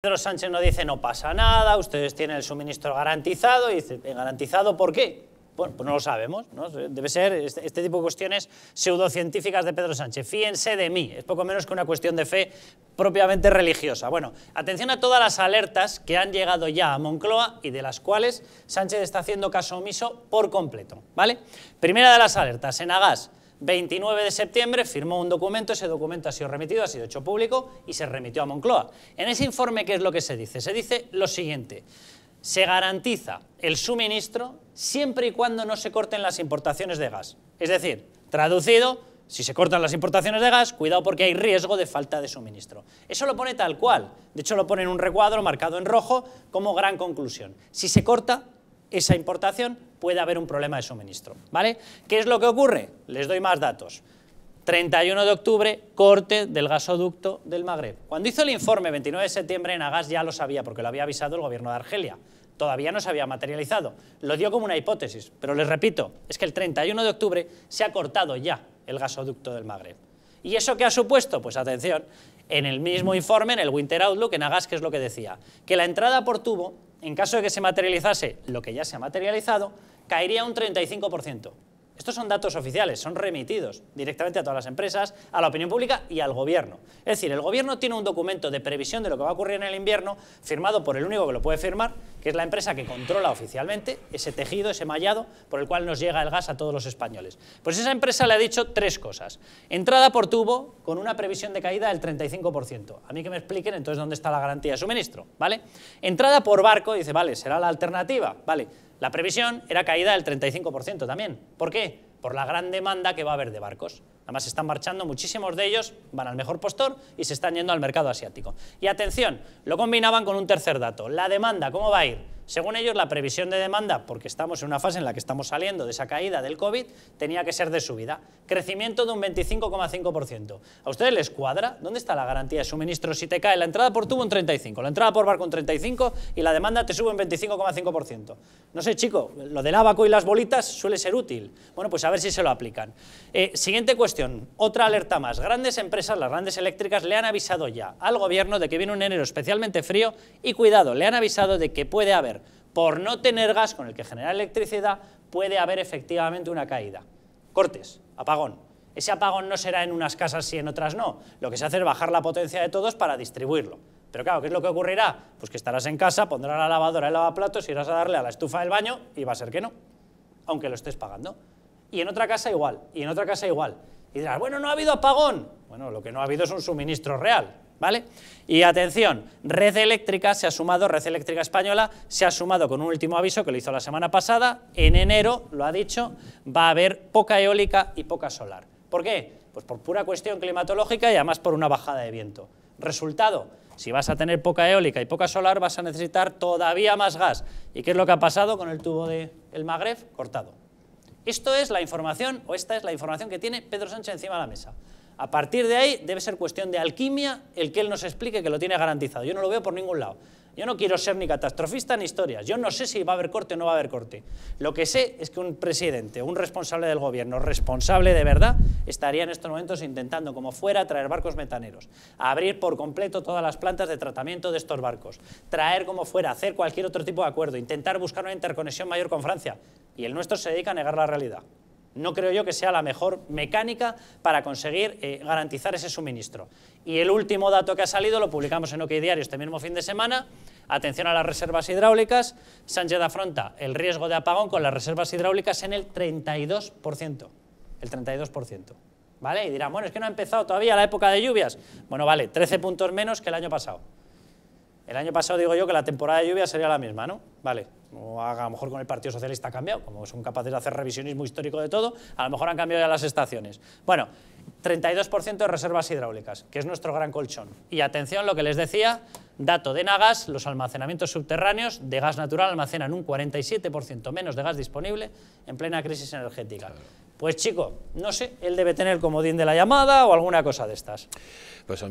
Pedro Sánchez no dice no pasa nada, ustedes tienen el suministro garantizado, y dice, ¿Eh, ¿garantizado por qué? Bueno, pues no lo sabemos, ¿no? Debe ser este, este, tipo de cuestiones pseudocientíficas de Pedro Sánchez. Fíjense de mí, es poco menos que una cuestión de fe propiamente religiosa. Bueno, atención a todas las alertas que han llegado ya a Moncloa y de las cuales Sánchez está haciendo caso omiso por completo, ¿vale? Primera de las alertas, en Agas. 29 de septiembre firmó un documento, ese documento ha sido remitido, ha sido hecho público y se remitió a Moncloa. En ese informe, ¿qué es lo que se dice? Se dice lo siguiente, se garantiza el suministro siempre y cuando no se corten las importaciones de gas. Es decir, traducido, si se cortan las importaciones de gas, cuidado porque hay riesgo de falta de suministro. Eso lo pone tal cual, de hecho lo pone en un recuadro marcado en rojo como gran conclusión. Si se corta, esa importación, puede haber un problema de suministro. ¿vale? ¿Qué es lo que ocurre? Les doy más datos. 31 de octubre, corte del gasoducto del Magreb. Cuando hizo el informe 29 de septiembre en Agas ya lo sabía porque lo había avisado el gobierno de Argelia. Todavía no se había materializado. Lo dio como una hipótesis, pero les repito, es que el 31 de octubre se ha cortado ya el gasoducto del Magreb. ¿Y eso qué ha supuesto? Pues atención, en el mismo informe, en el Winter Outlook, en Agas, ¿qué es lo que decía? Que la entrada por tubo en caso de que se materializase lo que ya se ha materializado, caería un 35%. Estos son datos oficiales, son remitidos directamente a todas las empresas, a la opinión pública y al gobierno. Es decir, el gobierno tiene un documento de previsión de lo que va a ocurrir en el invierno, firmado por el único que lo puede firmar, que es la empresa que controla oficialmente ese tejido, ese mallado, por el cual nos llega el gas a todos los españoles. Pues esa empresa le ha dicho tres cosas. Entrada por tubo con una previsión de caída del 35%. A mí que me expliquen entonces dónde está la garantía de suministro, ¿vale? Entrada por barco, dice, vale, será la alternativa, ¿vale? La previsión era caída del 35% también. ¿Por qué? Por la gran demanda que va a haber de barcos. Además, están marchando muchísimos de ellos, van al mejor postor y se están yendo al mercado asiático. Y atención, lo combinaban con un tercer dato. La demanda, ¿cómo va a ir? Según ellos, la previsión de demanda, porque estamos en una fase en la que estamos saliendo de esa caída del COVID, tenía que ser de subida. Crecimiento de un 25,5%. ¿A ustedes les cuadra? ¿Dónde está la garantía de suministro si te cae la entrada por tubo un 35, la entrada por barco un 35 y la demanda te sube un 25,5%? No sé, chico, lo del abaco y las bolitas suele ser útil. Bueno, pues a ver si se lo aplican. Eh, siguiente cuestión, otra alerta más. Grandes empresas, las grandes eléctricas, le han avisado ya al gobierno de que viene un enero especialmente frío y cuidado, le han avisado de que puede haber por no tener gas con el que generar electricidad, puede haber efectivamente una caída. Cortes, apagón. Ese apagón no será en unas casas y en otras no. Lo que se hace es bajar la potencia de todos para distribuirlo. Pero claro, ¿qué es lo que ocurrirá? Pues que estarás en casa, pondrás la lavadora, el lavaplatos, irás a darle a la estufa del baño y va a ser que no, aunque lo estés pagando. Y en otra casa igual, y en otra casa igual. Y dirás, bueno, no ha habido apagón. Bueno, lo que no ha habido es un suministro real, ¿vale? Y atención, Red Eléctrica se ha sumado, Red Eléctrica Española se ha sumado con un último aviso que lo hizo la semana pasada, en enero, lo ha dicho, va a haber poca eólica y poca solar. ¿Por qué? Pues por pura cuestión climatológica y además por una bajada de viento. Resultado, si vas a tener poca eólica y poca solar vas a necesitar todavía más gas. ¿Y qué es lo que ha pasado con el tubo del Magreb? Cortado. Esto es la información, o esta es la información que tiene Pedro Sánchez encima de la mesa. A partir de ahí debe ser cuestión de alquimia el que él nos explique que lo tiene garantizado. Yo no lo veo por ningún lado. Yo no quiero ser ni catastrofista ni historias. Yo no sé si va a haber corte o no va a haber corte. Lo que sé es que un presidente, un responsable del gobierno, responsable de verdad, estaría en estos momentos intentando, como fuera, traer barcos metaneros, abrir por completo todas las plantas de tratamiento de estos barcos, traer como fuera, hacer cualquier otro tipo de acuerdo, intentar buscar una interconexión mayor con Francia y el nuestro se dedica a negar la realidad. No creo yo que sea la mejor mecánica para conseguir eh, garantizar ese suministro. Y el último dato que ha salido lo publicamos en OK Diario este mismo fin de semana. Atención a las reservas hidráulicas. Sánchez afronta el riesgo de apagón con las reservas hidráulicas en el 32%. El 32%. ¿Vale? Y dirán, bueno, es que no ha empezado todavía la época de lluvias. Bueno, vale, 13 puntos menos que el año pasado. El año pasado digo yo que la temporada de lluvia sería la misma, ¿no? Vale. a lo mejor con el Partido Socialista ha cambiado, como son capaces de hacer revisionismo histórico de todo, a lo mejor han cambiado ya las estaciones. Bueno, 32% de reservas hidráulicas, que es nuestro gran colchón. Y atención, lo que les decía, dato de Nagas, los almacenamientos subterráneos de gas natural almacenan un 47% menos de gas disponible en plena crisis energética. Pues chico, no sé, él debe tener el comodín de la llamada o alguna cosa de estas. Pues